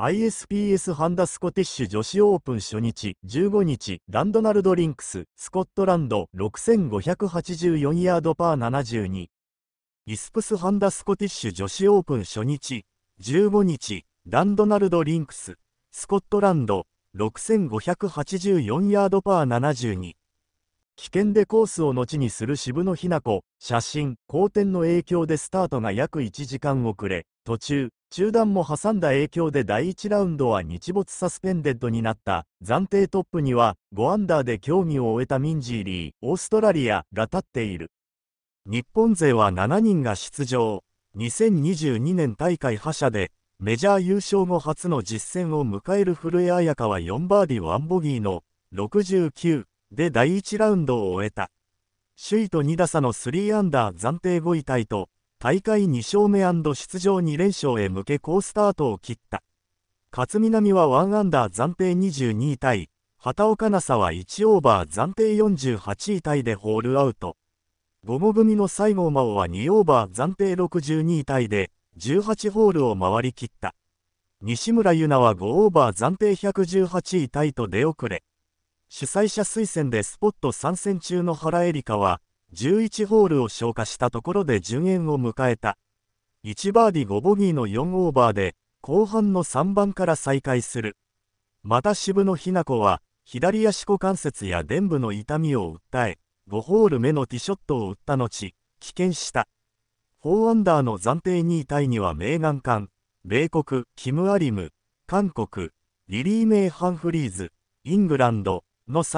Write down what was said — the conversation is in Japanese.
ISPS ハンダスコティッシュ女子オープン初日15日ランドナルドリンクススコットランド6584ヤードパー72イスプスハンダスコティッシュ女子オープン初日15日ランドナルドリンクススコットランド6584ヤードパー72危険でコースを後にする渋野日向子写真好天の影響でスタートが約1時間遅れ途中中断も挟んだ影響で第1ラウンドは日没サスペンデッドになった暫定トップには5アンダーで競技を終えたミンジーリーオーストラリアが立っている日本勢は7人が出場2022年大会覇者でメジャー優勝後初の実戦を迎える古江彩佳は4バーディー1ボギーの69で第1ラウンドを終えた首位と2打差の3アンダー暫定5位タイと大会2勝目出場2連勝へ向け好スタートを切った。勝みなみは1アンダー暫定22位タイ、畑岡奈紗は1オーバー暫定48位タイでホールアウト。午後組の西郷真央は2オーバー暫定62位タイで18ホールを回り切った。西村優菜は5オーバー暫定118位タイと出遅れ。主催者推薦でスポット参戦中の原恵梨香は11ホールを消化したところで順延を迎えた。1バーディ5ボギーの4オーバーで、後半の3番から再開する。また渋野日向子は、左足股関節や臀部の痛みを訴え、5ホール目のティショットを打った後、棄権した。4アンダーの暫定2位タイにはメーガン・カン、米国、キム・アリム、韓国、リリー・メイ・ハンフリーズ、イングランドの3